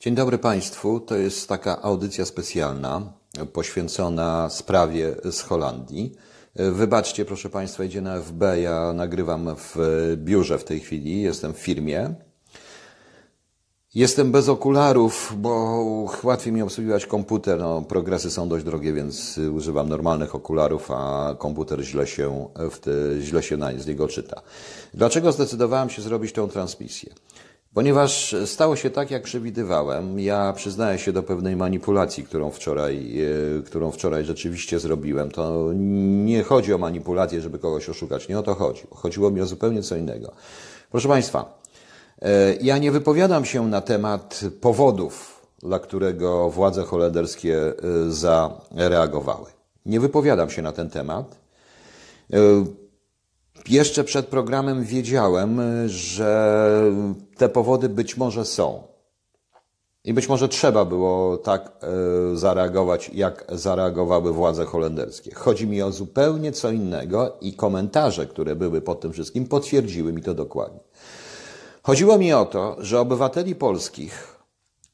Dzień dobry Państwu. To jest taka audycja specjalna poświęcona sprawie z Holandii. Wybaczcie, proszę Państwa, idzie na FB. Ja nagrywam w biurze w tej chwili, jestem w firmie. Jestem bez okularów, bo łatwiej mi obsługiwać komputer. No, progresy są dość drogie, więc używam normalnych okularów, a komputer źle się, w te, źle się na nie, z niego czyta. Dlaczego zdecydowałem się zrobić tą transmisję? Ponieważ stało się tak, jak przewidywałem, ja przyznaję się do pewnej manipulacji, którą wczoraj, e, którą wczoraj rzeczywiście zrobiłem. To nie chodzi o manipulację, żeby kogoś oszukać. Nie o to chodzi. Chodziło mi o zupełnie co innego. Proszę Państwa, e, ja nie wypowiadam się na temat powodów, dla którego władze holenderskie e, zareagowały. Nie wypowiadam się na ten temat. Jeszcze przed programem wiedziałem, y, że te powody być może są. I być może trzeba było tak y, zareagować, jak zareagowały władze holenderskie. Chodzi mi o zupełnie co innego i komentarze, które były pod tym wszystkim, potwierdziły mi to dokładnie. Chodziło mi o to, że obywateli polskich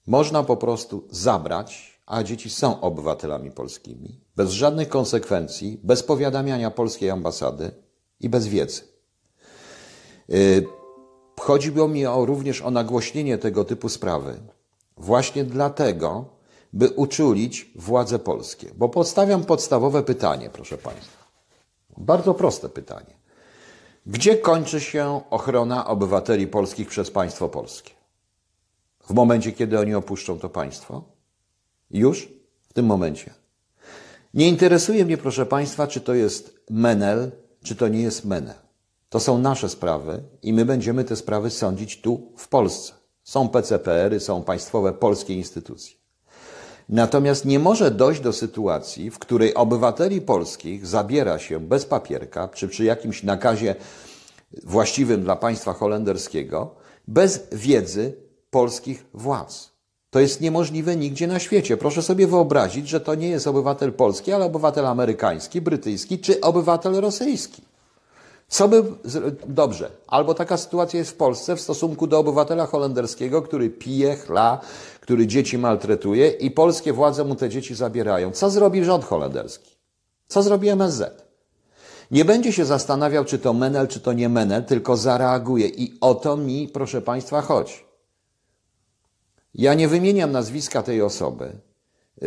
można po prostu zabrać, a dzieci są obywatelami polskimi, bez żadnych konsekwencji, bez powiadamiania polskiej ambasady, i bez wiedzy. Y, chodziło mi o, również o nagłośnienie tego typu sprawy, właśnie dlatego, by uczulić władze polskie. Bo podstawiam podstawowe pytanie, proszę Państwa. Bardzo proste pytanie. Gdzie kończy się ochrona obywateli polskich przez państwo polskie? W momencie, kiedy oni opuszczą to państwo? Już w tym momencie. Nie interesuje mnie, proszę Państwa, czy to jest Menel, czy to nie jest Mene. To są nasze sprawy i my będziemy te sprawy sądzić tu w Polsce. Są PCPR-y, są państwowe polskie instytucje. Natomiast nie może dojść do sytuacji, w której obywateli polskich zabiera się bez papierka, czy przy jakimś nakazie właściwym dla państwa holenderskiego, bez wiedzy polskich władz. To jest niemożliwe nigdzie na świecie. Proszę sobie wyobrazić, że to nie jest obywatel polski, ale obywatel amerykański, brytyjski czy obywatel rosyjski. Co by. Dobrze, albo taka sytuacja jest w Polsce w stosunku do obywatela holenderskiego, który pije, chla, który dzieci maltretuje i polskie władze mu te dzieci zabierają. Co zrobi rząd holenderski? Co zrobi MSZ? Nie będzie się zastanawiał, czy to Menel, czy to nie Menel, tylko zareaguje. I o to mi, proszę Państwa, chodzi. Ja nie wymieniam nazwiska tej osoby,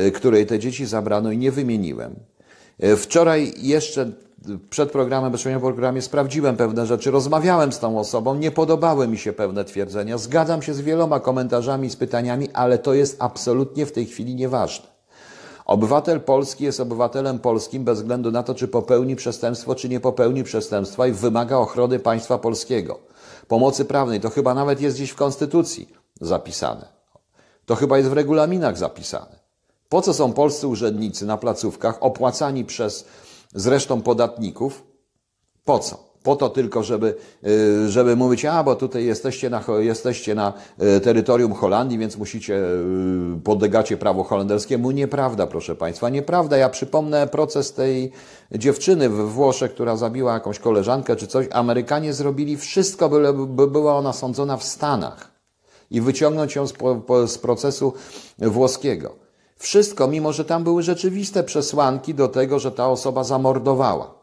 y, której te dzieci zabrano i nie wymieniłem. Y, wczoraj jeszcze przed programem, bezpośrednio po programie sprawdziłem pewne rzeczy, rozmawiałem z tą osobą, nie podobały mi się pewne twierdzenia, zgadzam się z wieloma komentarzami, z pytaniami, ale to jest absolutnie w tej chwili nieważne. Obywatel polski jest obywatelem polskim bez względu na to, czy popełni przestępstwo, czy nie popełni przestępstwa i wymaga ochrony państwa polskiego, pomocy prawnej. To chyba nawet jest gdzieś w Konstytucji zapisane. To chyba jest w regulaminach zapisane. Po co są polscy urzędnicy na placówkach opłacani przez zresztą podatników? Po co? po to tylko, żeby, y, żeby mówić, a bo tutaj jesteście na, jesteście na y, terytorium Holandii, więc musicie, y, podlegacie prawu holenderskiemu. Nieprawda, proszę Państwa, nieprawda. Ja przypomnę proces tej dziewczyny w Włoszech, która zabiła jakąś koleżankę czy coś. Amerykanie zrobili wszystko, by, by była ona sądzona w Stanach i wyciągnąć ją z, z procesu włoskiego. Wszystko, mimo że tam były rzeczywiste przesłanki do tego, że ta osoba zamordowała.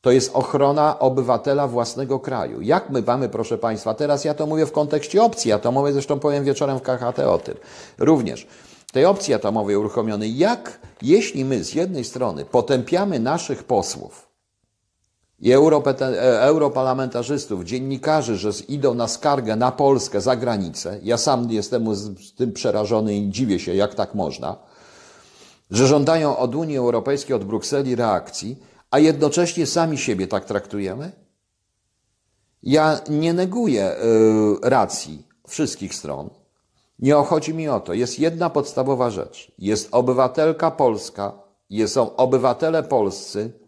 To jest ochrona obywatela własnego kraju. Jak my mamy, proszę Państwa, teraz ja to mówię w kontekście opcji atomowej, zresztą powiem wieczorem w KHT o tym również, tej opcji atomowej uruchomionej, jak jeśli my z jednej strony potępiamy naszych posłów, i e, europarlamentarzystów, dziennikarzy, że idą na skargę na Polskę, za granicę. Ja sam jestem z tym przerażony i dziwię się, jak tak można. Że żądają od Unii Europejskiej, od Brukseli reakcji, a jednocześnie sami siebie tak traktujemy? Ja nie neguję yy, racji wszystkich stron. Nie chodzi mi o to. Jest jedna podstawowa rzecz. Jest obywatelka polska, jest, są obywatele polscy,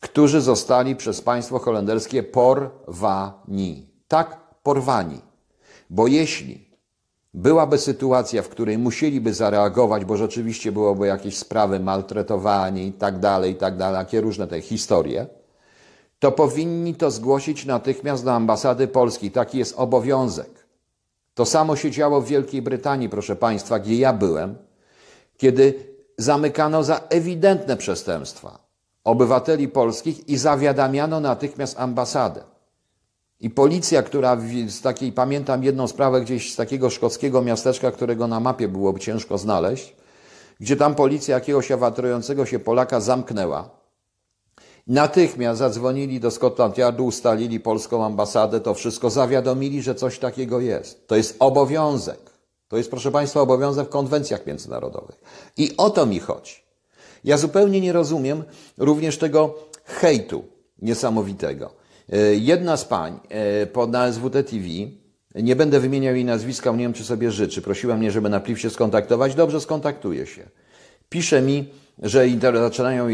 którzy zostali przez państwo holenderskie porwani. Tak, porwani. Bo jeśli byłaby sytuacja, w której musieliby zareagować, bo rzeczywiście byłoby jakieś sprawy maltretowani i tak dalej, i tak dalej, jakie różne te historie, to powinni to zgłosić natychmiast do ambasady Polski. Taki jest obowiązek. To samo się działo w Wielkiej Brytanii, proszę Państwa, gdzie ja byłem, kiedy zamykano za ewidentne przestępstwa obywateli polskich i zawiadamiano natychmiast ambasadę. I policja, która z takiej, pamiętam jedną sprawę gdzieś z takiego szkockiego miasteczka, którego na mapie byłoby ciężko znaleźć, gdzie tam policja jakiegoś awatrującego się Polaka zamknęła. Natychmiast zadzwonili do Scotland Yardu, ustalili polską ambasadę, to wszystko, zawiadomili, że coś takiego jest. To jest obowiązek. To jest, proszę Państwa, obowiązek w konwencjach międzynarodowych. I o to mi chodzi. Ja zupełnie nie rozumiem również tego hejtu niesamowitego. E, jedna z pań e, pod SWT TV, nie będę wymieniał jej nazwiska, nie wiem czy sobie życzy, prosiła mnie, żeby na PLIF się skontaktować. Dobrze, skontaktuję się. Pisze mi, że zaczynają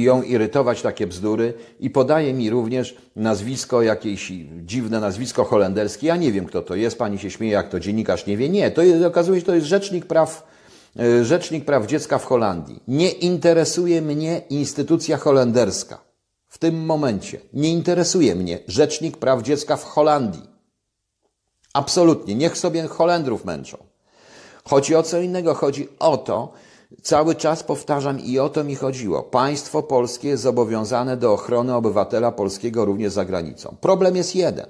ją irytować takie bzdury i podaje mi również nazwisko, jakieś dziwne nazwisko holenderskie. Ja nie wiem, kto to jest, pani się śmieje, jak to dziennikarz nie wie. Nie, to jest, okazuje się, to jest rzecznik praw E, Rzecznik Praw Dziecka w Holandii. Nie interesuje mnie instytucja holenderska. W tym momencie nie interesuje mnie Rzecznik Praw Dziecka w Holandii. Absolutnie. Niech sobie Holendrów męczą. Chodzi o co innego. Chodzi o to, Cały czas powtarzam i o to mi chodziło. Państwo polskie jest zobowiązane do ochrony obywatela polskiego również za granicą. Problem jest jeden.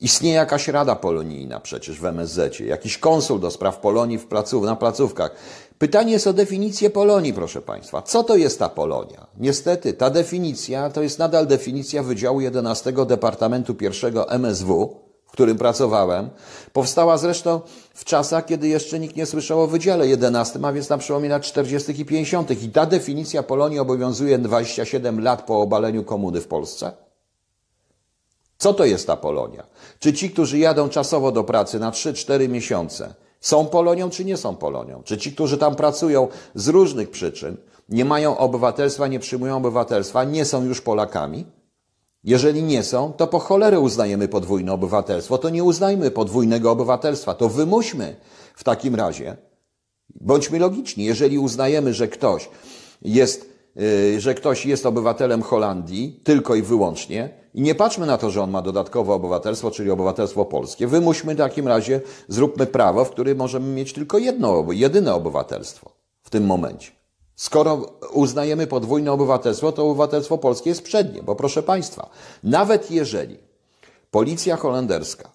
Istnieje jakaś rada polonijna przecież w MSZ, jakiś konsul do spraw Polonii w placów, na placówkach. Pytanie jest o definicję Polonii, proszę Państwa. Co to jest ta Polonia? Niestety, ta definicja to jest nadal definicja Wydziału 11 Departamentu I MSW, w którym pracowałem. Powstała zresztą w czasach, kiedy jeszcze nikt nie słyszał o Wydziale 11, a więc na przełomie lat 40. i 50. I ta definicja Polonii obowiązuje 27 lat po obaleniu komuny w Polsce. Co to jest ta Polonia? Czy ci, którzy jadą czasowo do pracy na 3-4 miesiące, są Polonią czy nie są Polonią? Czy ci, którzy tam pracują z różnych przyczyn, nie mają obywatelstwa, nie przyjmują obywatelstwa, nie są już Polakami? Jeżeli nie są, to po cholerę uznajemy podwójne obywatelstwo. To nie uznajmy podwójnego obywatelstwa, to wymuśmy w takim razie. Bądźmy logiczni, jeżeli uznajemy, że ktoś jest Y, że ktoś jest obywatelem Holandii tylko i wyłącznie. I nie patrzmy na to, że on ma dodatkowe obywatelstwo, czyli obywatelstwo polskie. Wymuśmy w takim razie, zróbmy prawo, w którym możemy mieć tylko jedno, jedyne obywatelstwo w tym momencie. Skoro uznajemy podwójne obywatelstwo, to obywatelstwo polskie jest przednie, bo proszę Państwa, nawet jeżeli policja holenderska,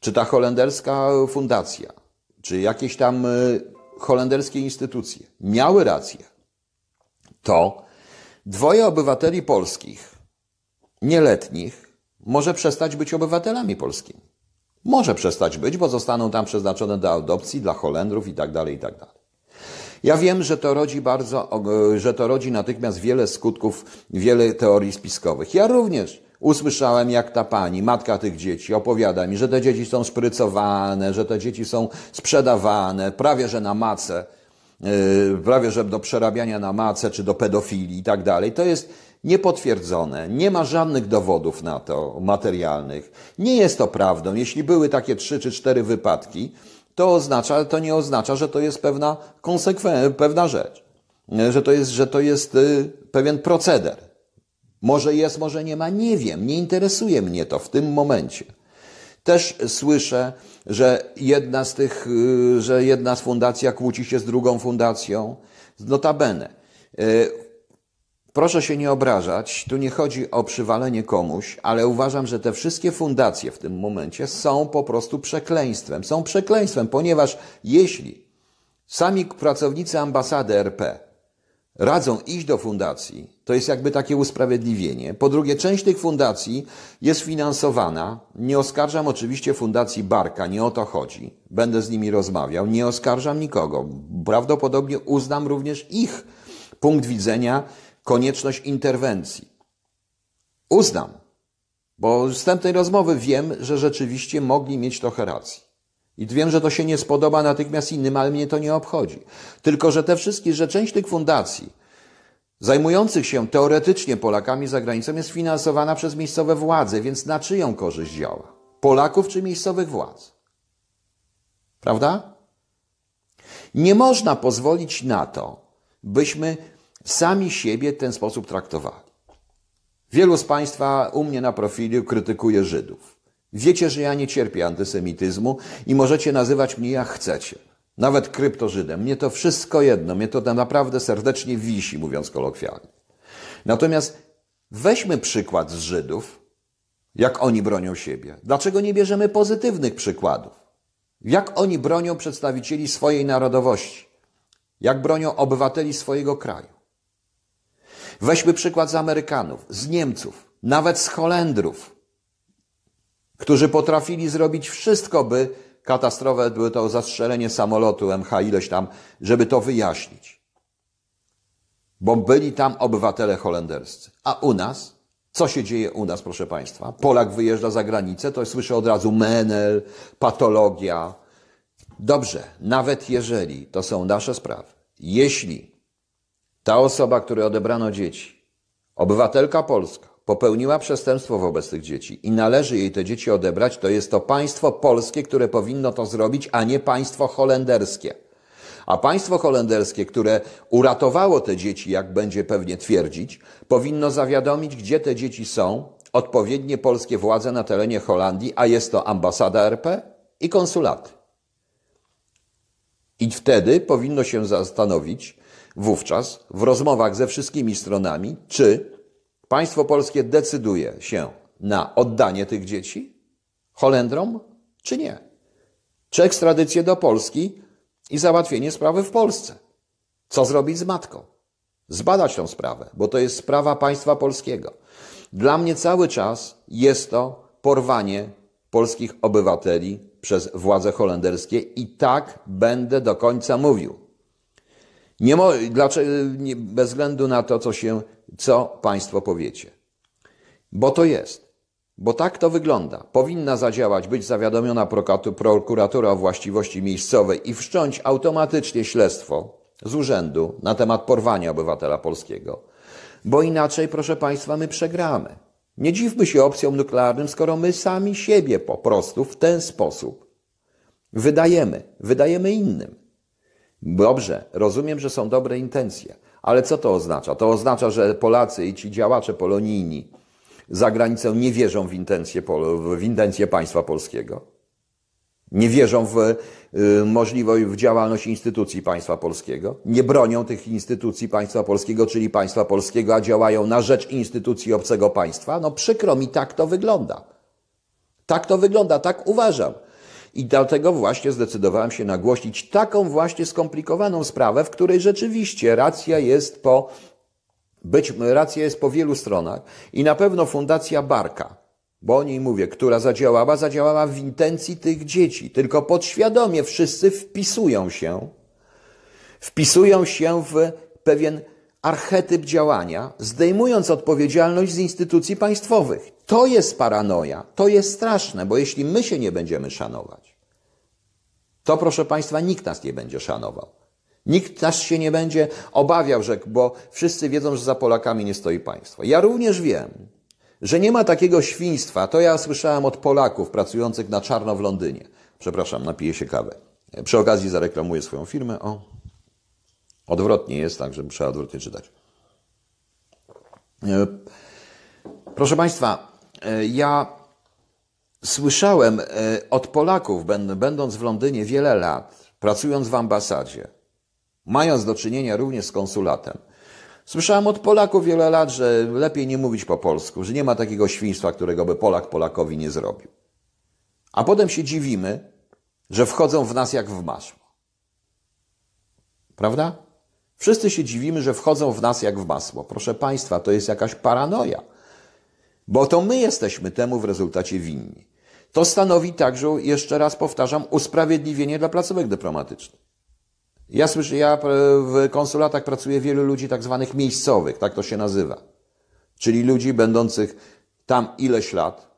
czy ta holenderska fundacja, czy jakieś tam y, holenderskie instytucje miały rację, to Dwoje obywateli polskich, nieletnich, może przestać być obywatelami polskimi. Może przestać być, bo zostaną tam przeznaczone do adopcji dla Holendrów i tak dalej, i tak dalej. Ja wiem, że to rodzi bardzo, że to rodzi natychmiast wiele skutków, wiele teorii spiskowych. Ja również usłyszałem, jak ta pani, matka tych dzieci, opowiada mi, że te dzieci są sprycowane, że te dzieci są sprzedawane, prawie że na mace. E, prawie że do przerabiania na mace czy do pedofilii i tak dalej. To jest niepotwierdzone, nie ma żadnych dowodów na to materialnych. Nie jest to prawdą. Jeśli były takie trzy czy cztery wypadki, to oznacza, to nie oznacza, że to jest pewna konsekwencja, pewna rzecz, e, że to jest, że to jest e, pewien proceder. Może jest, może nie ma, nie wiem, nie interesuje mnie to w tym momencie. Też słyszę, że jedna z tych, y, że jedna z fundacja kłóci się z drugą fundacją. Notabene. Y, proszę się nie obrażać, tu nie chodzi o przywalenie komuś, ale uważam, że te wszystkie fundacje w tym momencie są po prostu przekleństwem. Są przekleństwem, ponieważ jeśli sami pracownicy ambasady RP radzą iść do fundacji, to jest jakby takie usprawiedliwienie. Po drugie, część tych fundacji jest finansowana. Nie oskarżam oczywiście fundacji Barka, nie o to chodzi. Będę z nimi rozmawiał, nie oskarżam nikogo. Prawdopodobnie uznam również ich punkt widzenia konieczność interwencji. Uznam, bo z tej rozmowy wiem, że rzeczywiście mogli mieć trochę racji. I wiem, że to się nie spodoba natychmiast innym, ale mnie to nie obchodzi. Tylko, że te wszystkie, że część tych fundacji zajmujących się teoretycznie Polakami za granicą jest finansowana przez miejscowe władze, więc na czyją korzyść działa? Polaków czy miejscowych władz? Prawda? Nie można pozwolić na to, byśmy sami siebie w ten sposób traktowali. Wielu z Państwa u mnie na profilu krytykuje Żydów. Wiecie, że ja nie cierpię antysemityzmu i możecie nazywać mnie jak chcecie. Nawet kryptożydem. Mnie to wszystko jedno. Mnie to naprawdę serdecznie wisi, mówiąc kolokwialnie. Natomiast weźmy przykład z Żydów, jak oni bronią siebie. Dlaczego nie bierzemy pozytywnych przykładów? Jak oni bronią przedstawicieli swojej narodowości? Jak bronią obywateli swojego kraju? Weźmy przykład z Amerykanów, z Niemców, nawet z Holendrów którzy potrafili zrobić wszystko, by katastrofę, by to zastrzelenie samolotu MH ileś tam, żeby to wyjaśnić. Bo byli tam obywatele holenderscy. A u nas? Co się dzieje u nas, proszę Państwa? Polak wyjeżdża za granicę, to słyszę od razu menel, patologia. Dobrze, nawet jeżeli to są nasze sprawy, jeśli ta osoba, której odebrano dzieci, obywatelka polska, popełniła przestępstwo wobec tych dzieci i należy jej te dzieci odebrać, to jest to państwo polskie, które powinno to zrobić, a nie państwo holenderskie. A państwo holenderskie, które uratowało te dzieci, jak będzie pewnie twierdzić, powinno zawiadomić, gdzie te dzieci są, odpowiednie polskie władze na terenie Holandii, a jest to ambasada RP i konsulaty. I wtedy powinno się zastanowić, wówczas w rozmowach ze wszystkimi stronami, czy Państwo polskie decyduje się na oddanie tych dzieci Holendrom, czy nie? Czy ekstradycję do Polski i załatwienie sprawy w Polsce? Co zrobić z matką? Zbadać tą sprawę, bo to jest sprawa państwa polskiego. Dla mnie cały czas jest to porwanie polskich obywateli przez władze holenderskie i tak będę do końca mówił. Nie mo- dlaczego, bez względu na to, co się co Państwo powiecie. Bo to jest. Bo tak to wygląda. Powinna zadziałać, być zawiadomiona prokuratura o właściwości miejscowej i wszcząć automatycznie śledztwo z urzędu na temat porwania obywatela polskiego. Bo inaczej, proszę Państwa, my przegramy. Nie dziwmy się opcjom nuklearnym, skoro my sami siebie po prostu w ten sposób wydajemy, wydajemy innym. Dobrze, rozumiem, że są dobre intencje, ale co to oznacza? To oznacza, że Polacy i ci działacze polonijni za granicą nie wierzą w intencje, w intencje państwa polskiego. Nie wierzą w y, możliwość, w działalność instytucji państwa polskiego. Nie bronią tych instytucji państwa polskiego, czyli państwa polskiego, a działają na rzecz instytucji obcego państwa. No przykro mi, tak to wygląda. Tak to wygląda, tak uważam. I dlatego właśnie zdecydowałem się nagłośnić taką właśnie skomplikowaną sprawę, w której rzeczywiście racja jest po, być, racja jest po wielu stronach i na pewno Fundacja Barka, bo o niej mówię, która zadziałała, zadziałała w intencji tych dzieci, tylko podświadomie wszyscy wpisują się, wpisują się w pewien archetyp działania, zdejmując odpowiedzialność z instytucji państwowych. To jest paranoia, to jest straszne, bo jeśli my się nie będziemy szanować, to proszę Państwa, nikt nas nie będzie szanował. Nikt nas się nie będzie obawiał, że, bo wszyscy wiedzą, że za Polakami nie stoi państwo. Ja również wiem, że nie ma takiego świństwa. To ja słyszałem od Polaków pracujących na czarno w Londynie. Przepraszam, napiję się kawę. Przy okazji zareklamuję swoją firmę. O, odwrotnie jest, tak, żeby trzeba odwrotnie czytać. E, proszę Państwa, E, ja słyszałem e, od Polaków, będąc w Londynie wiele lat, pracując w ambasadzie, mając do czynienia również z konsulatem, Słyszałem od Polaków wiele lat, że lepiej nie mówić po polsku, że nie ma takiego świństwa, którego by Polak Polakowi nie zrobił. A potem się dziwimy, że wchodzą w nas jak w masło. Prawda? Wszyscy się dziwimy, że wchodzą w nas jak w masło. Proszę Państwa, to jest jakaś paranoja bo to my jesteśmy temu w rezultacie winni. To stanowi także, jeszcze raz powtarzam, usprawiedliwienie dla placówek dyplomatycznych. Ja słyszę, ja e, w konsulatach pracuję wielu ludzi tak zwanych miejscowych, tak to się nazywa. Czyli ludzi będących tam ileś lat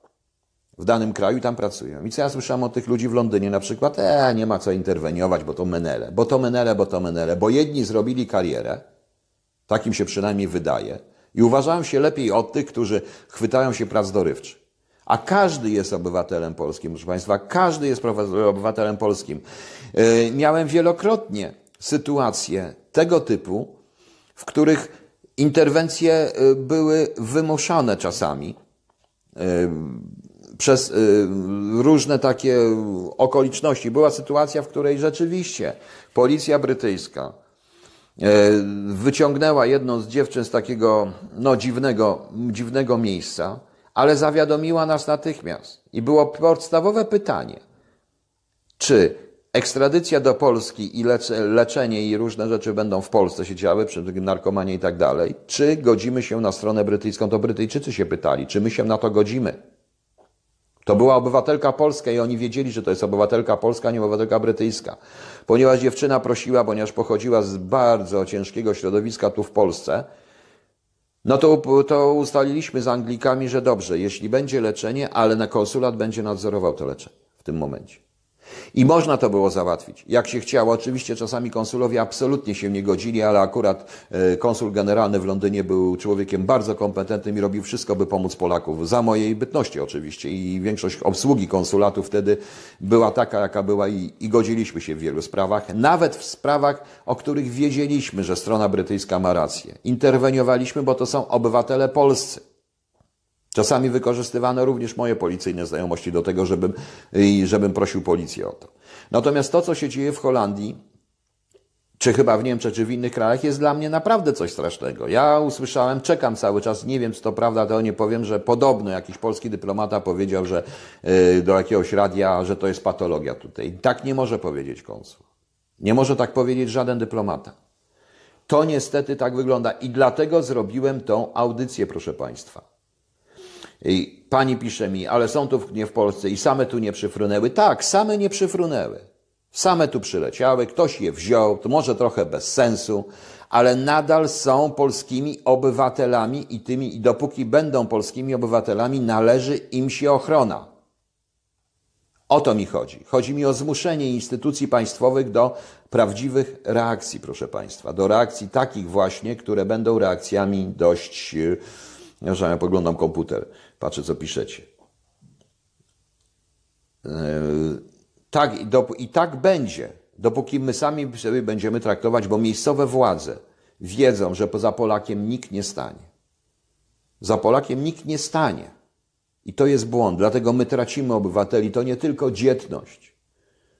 w danym kraju tam pracują. I co ja słyszałem o tych ludzi w Londynie na przykład? E, nie ma co interweniować, bo to menele, bo to menele, bo to menele, bo jedni zrobili karierę, takim się przynajmniej wydaje, i uważają się lepiej od tych, którzy chwytają się prac dorywczych. A każdy jest obywatelem polskim, proszę Państwa, każdy jest obywatelem polskim. E, miałem wielokrotnie sytuacje tego typu, w których interwencje e, były wymuszane czasami e, przez różne takie okoliczności. Była sytuacja, w której rzeczywiście policja brytyjska E, wyciągnęła jedną z dziewczyn z takiego no, dziwnego, dziwnego miejsca, ale zawiadomiła nas natychmiast. I było podstawowe pytanie, czy ekstradycja do Polski i leczenie i różne rzeczy będą w Polsce się działy, przy narkomanie i tak dalej, czy godzimy się na stronę brytyjską? To Brytyjczycy się pytali, czy my się na to godzimy? To była obywatelka polska i oni wiedzieli, że to jest obywatelka polska, a nie obywatelka brytyjska. Ponieważ dziewczyna prosiła, ponieważ pochodziła z bardzo ciężkiego środowiska tu w Polsce, no to, to ustaliliśmy z Anglikami, że dobrze, jeśli będzie leczenie, ale na konsulat będzie nadzorował to leczenie w tym momencie. I można to było załatwić, jak się chciało. Oczywiście czasami konsulowie absolutnie się nie godzili, ale akurat e, konsul generalny w Londynie był człowiekiem bardzo kompetentnym i robił wszystko, by pomóc Polaków. Za mojej bytności oczywiście. I większość obsługi konsulatu wtedy była taka, jaka była i, i godziliśmy się w wielu sprawach. Nawet w sprawach, o których wiedzieliśmy, że strona brytyjska ma rację. Interweniowaliśmy, bo to są obywatele polscy. Czasami wykorzystywano również moje policyjne znajomości do tego, żebym, żebym prosił policję o to. Natomiast to, co się dzieje w Holandii, czy chyba w Niemczech, czy w innych krajach, jest dla mnie naprawdę coś strasznego. Ja usłyszałem, czekam cały czas, nie wiem, czy to prawda, to nie powiem, że podobno jakiś polski dyplomata powiedział, że yy, do jakiegoś radia, że to jest patologia tutaj. Tak nie może powiedzieć konsul. Nie może tak powiedzieć żaden dyplomata. To niestety tak wygląda i dlatego zrobiłem tą audycję, proszę Państwa. I pani pisze mi, ale są tu nie w Polsce i same tu nie przyfrunęły. Tak, same nie przyfrunęły. Same tu przyleciały, ktoś je wziął, to może trochę bez sensu, ale nadal są polskimi obywatelami i tymi, i dopóki będą polskimi obywatelami, należy im się ochrona. O to mi chodzi. Chodzi mi o zmuszenie instytucji państwowych do prawdziwych reakcji, proszę Państwa, do reakcji takich właśnie, które będą reakcjami dość, e, ja poglądam komputer, Patrzę, co piszecie. E, tak, i, i tak będzie, dopóki my sami sobie będziemy traktować, bo miejscowe władze wiedzą, że poza Polakiem nikt nie stanie. Za Polakiem nikt nie stanie. I to jest błąd. Dlatego my tracimy obywateli. To nie tylko dzietność,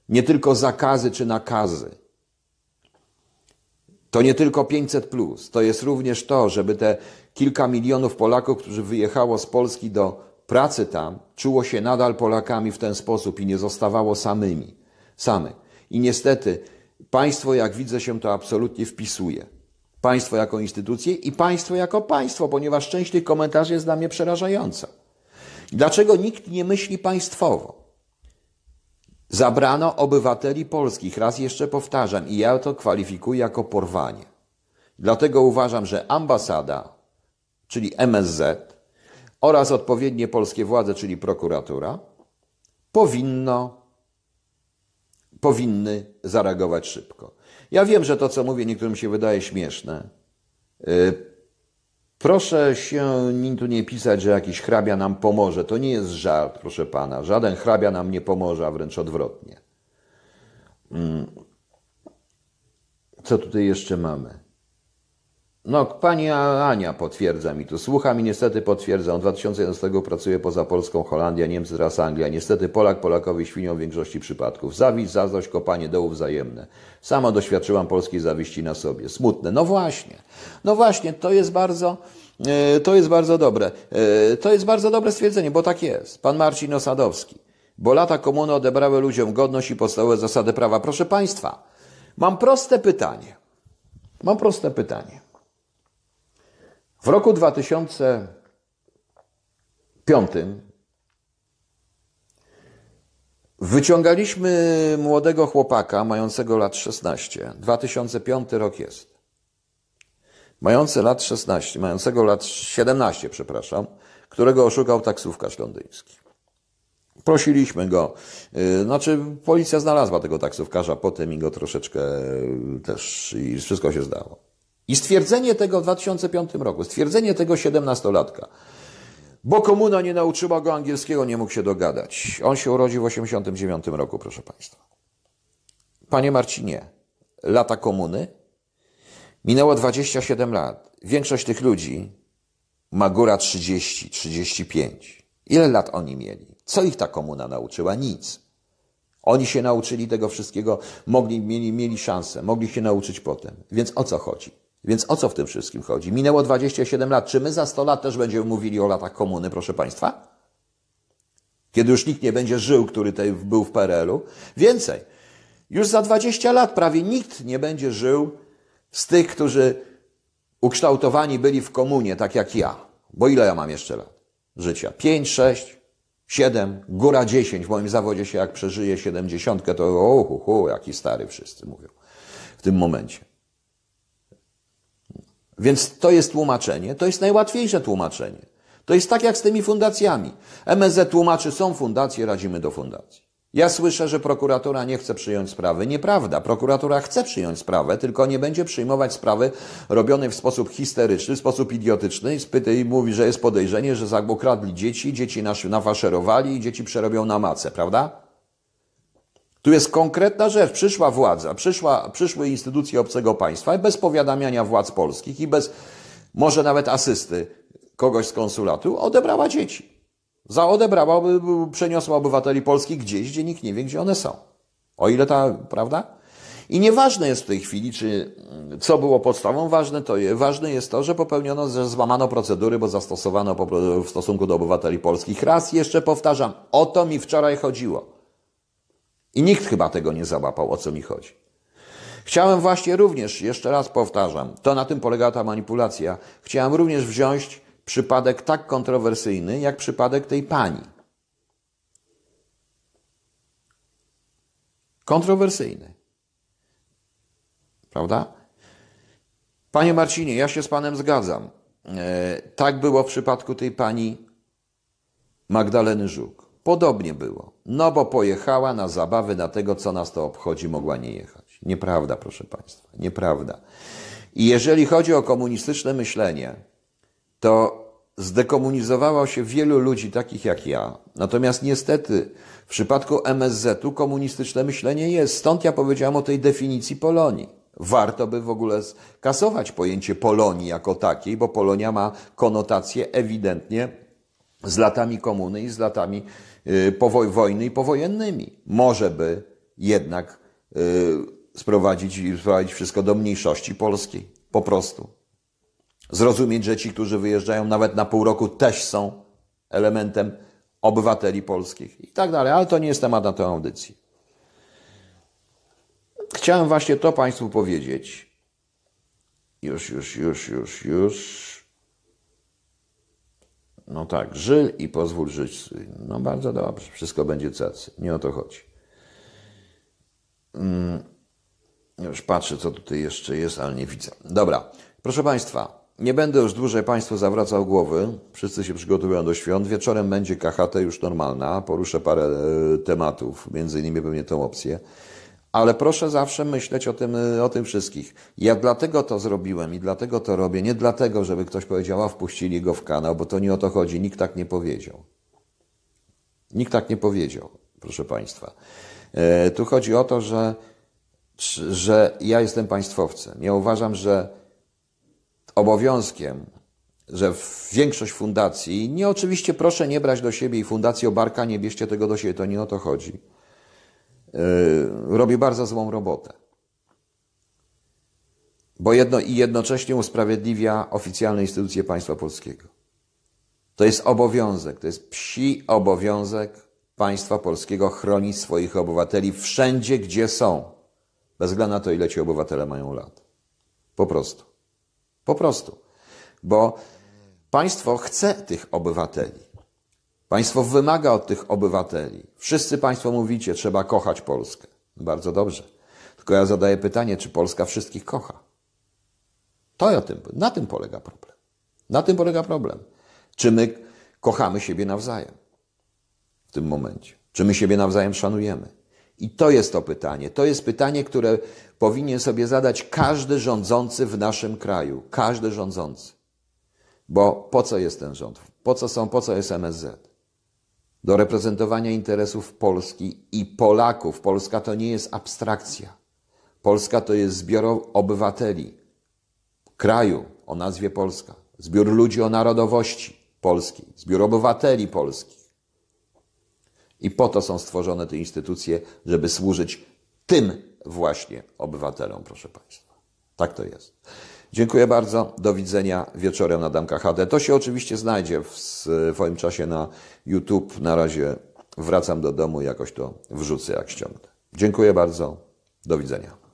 nie tylko zakazy czy nakazy. To nie tylko 500, plus. to jest również to, żeby te kilka milionów Polaków, którzy wyjechało z Polski do pracy tam, czuło się nadal Polakami w ten sposób i nie zostawało samymi, samych. I niestety państwo, jak widzę, się to absolutnie wpisuje. Państwo jako instytucję i państwo jako państwo, ponieważ część tych komentarzy jest dla mnie przerażająca. Dlaczego nikt nie myśli państwowo? Zabrano obywateli polskich, raz jeszcze powtarzam, i ja to kwalifikuję jako porwanie. Dlatego uważam, że ambasada czyli MSZ, oraz odpowiednie polskie władze, czyli prokuratura, powinno, powinny zareagować szybko. Ja wiem, że to, co mówię, niektórym się wydaje śmieszne. Y, proszę się tu nie pisać, że jakiś hrabia nam pomoże. To nie jest żart, proszę pana. Żaden hrabia nam nie pomoże, a wręcz odwrotnie. Mm. Co tutaj jeszcze mamy? No, pani Ania potwierdza mi tu. Słucham i niestety potwierdzam. Od 2011 pracuję poza Polską, Holandia, Niemcy teraz Anglia. Niestety Polak Polakowi świnią w większości przypadków. Zawiść, zazdrość, kopanie dołów wzajemne. Sama doświadczyłam polskiej zawiści na sobie. Smutne. No właśnie. No właśnie, to jest bardzo... E, to jest bardzo dobre. E, to jest bardzo dobre stwierdzenie, bo tak jest. Pan Marcin Osadowski. Bo lata komuny odebrały ludziom godność i podstawowe zasady prawa. Proszę Państwa, mam proste pytanie. Mam proste pytanie. W roku 2005 wyciągaliśmy młodego chłopaka mającego lat 16. 2005 rok jest. Mający lat 16, mającego lat 17, przepraszam, którego oszukał taksówkarz londyński. Prosiliśmy go, y, znaczy policja znalazła tego taksówkarza potem i go troszeczkę y, też i wszystko się zdało. I stwierdzenie tego w 2005 roku, stwierdzenie tego 17-latka, bo komuna nie nauczyła go angielskiego, nie mógł się dogadać. On się urodził w 89 roku, proszę Państwa. Panie Marcinie, lata komuny? Minęło 27 lat. Większość tych ludzi ma góra 30, 35. Ile lat oni mieli? Co ich ta komuna nauczyła? Nic. Oni się nauczyli tego wszystkiego, mogli, mieli, mieli szansę, mogli się nauczyć potem. Więc o co chodzi? Więc o co w tym wszystkim chodzi? Minęło 27 lat. Czy my za 100 lat też będziemy mówili o latach komuny, proszę Państwa? Kiedy już nikt nie będzie żył, który był w PRL-u. Więcej, już za 20 lat prawie nikt nie będzie żył z tych, którzy ukształtowani byli w komunie, tak jak ja. Bo ile ja mam jeszcze lat życia? 5, 6, 7, góra 10. W moim zawodzie się jak przeżyje 70, to ohu, hu, jaki stary wszyscy mówią w tym momencie. Więc to jest tłumaczenie, to jest najłatwiejsze tłumaczenie. To jest tak jak z tymi fundacjami. MSZ tłumaczy, są fundacje, radzimy do fundacji. Ja słyszę, że prokuratura nie chce przyjąć sprawy. Nieprawda. Prokuratura chce przyjąć sprawę, tylko nie będzie przyjmować sprawy robionej w sposób histeryczny, w sposób idiotyczny i i mówi, że jest podejrzenie, że zakradli dzieci, dzieci nas nafaszerowali i dzieci przerobią na macę, prawda? Tu jest konkretna rzecz. Przyszła władza, przyszła, przyszły instytucje obcego państwa bez powiadamiania władz polskich i bez może nawet asysty kogoś z konsulatu odebrała dzieci. Zaodebrała, przeniosła obywateli polskich gdzieś, gdzie nikt nie wie, gdzie one są. O ile ta, prawda? I nieważne jest w tej chwili, czy mm, co było podstawą, ważne, to, ważne jest to, że popełniono, że złamano procedury, bo zastosowano w stosunku do obywateli polskich. Raz jeszcze powtarzam, o to mi wczoraj chodziło. I nikt chyba tego nie załapał, o co mi chodzi. Chciałem właśnie również, jeszcze raz powtarzam, to na tym polega ta manipulacja, chciałem również wziąć przypadek tak kontrowersyjny, jak przypadek tej pani. Kontrowersyjny. Prawda? Panie Marcinie, ja się z Panem zgadzam. E, tak było w przypadku tej pani Magdaleny Żuk. Podobnie było. No bo pojechała na zabawy, na tego, co nas to obchodzi, mogła nie jechać. Nieprawda, proszę Państwa, nieprawda. I jeżeli chodzi o komunistyczne myślenie, to zdekomunizowało się wielu ludzi takich jak ja. Natomiast niestety w przypadku MSZ-u komunistyczne myślenie jest. Stąd ja powiedziałem o tej definicji Polonii. Warto by w ogóle skasować pojęcie Polonii jako takiej, bo Polonia ma konotację ewidentnie z latami komuny i z latami y, powoj- wojny i powojennymi. Może by jednak y, sprowadzić, sprowadzić wszystko do mniejszości polskiej. Po prostu. Zrozumieć, że ci, którzy wyjeżdżają nawet na pół roku, też są elementem obywateli polskich i tak dalej. Ale to nie jest temat na tę audycję. Chciałem właśnie to Państwu powiedzieć. Już, już, już, już, już. No tak, żyj i pozwól żyć. No bardzo dobrze, wszystko będzie cacy. Nie o to chodzi. Mm, już patrzę, co tutaj jeszcze jest, ale nie widzę. Dobra, proszę Państwa, nie będę już dłużej Państwu zawracał głowy. Wszyscy się przygotowują do świąt. Wieczorem będzie KHT już normalna. Poruszę parę e, tematów, między innymi pewnie tą opcję. Ale proszę zawsze myśleć o tym, y, o tym wszystkich. Ja dlatego to zrobiłem i dlatego to robię. Nie dlatego, żeby ktoś powiedział, a wpuścili go w kanał, bo to nie o to chodzi. Nikt tak nie powiedział. Nikt tak nie powiedział, proszę Państwa. E, tu chodzi o to, że, że ja jestem państwowcem. Ja uważam, że obowiązkiem, że większość fundacji, nie oczywiście proszę nie brać do siebie i fundacji Obarka nie bierzcie tego do siebie, to nie o to chodzi E, robi bardzo złą robotę. Bo jedno i jednocześnie usprawiedliwia oficjalne instytucje państwa polskiego. To jest obowiązek, to jest psi obowiązek państwa polskiego chronić swoich obywateli wszędzie, gdzie są. Bez względu na to, ile ci obywatele mają lat. Po prostu. Po prostu. Bo państwo chce tych obywateli. Państwo wymaga od tych obywateli. Wszyscy Państwo mówicie, trzeba kochać Polskę. Bardzo dobrze. Tylko ja zadaję pytanie, czy Polska wszystkich kocha? To ja tym, na tym polega problem. Na tym polega problem. Czy my kochamy siebie nawzajem w tym momencie? Czy my siebie nawzajem szanujemy? I to jest to pytanie. To jest pytanie, które powinien sobie zadać każdy rządzący w naszym kraju. Każdy rządzący. Bo po co jest ten rząd? Po co są, po co jest MSZ? do reprezentowania interesów Polski i Polaków. Polska to nie jest abstrakcja. Polska to jest zbior obywateli kraju o nazwie Polska, zbiór ludzi o narodowości polskiej, zbiór obywateli polskich. I po to są stworzone te instytucje, żeby służyć tym właśnie obywatelom, proszę Państwa. Tak to jest. Dziękuję bardzo. Do widzenia wieczorem na Damkach HD. To się oczywiście znajdzie w swoim czasie na YouTube. Na razie wracam do domu, i jakoś to wrzucę, jak ściągnę. Dziękuję bardzo. Do widzenia.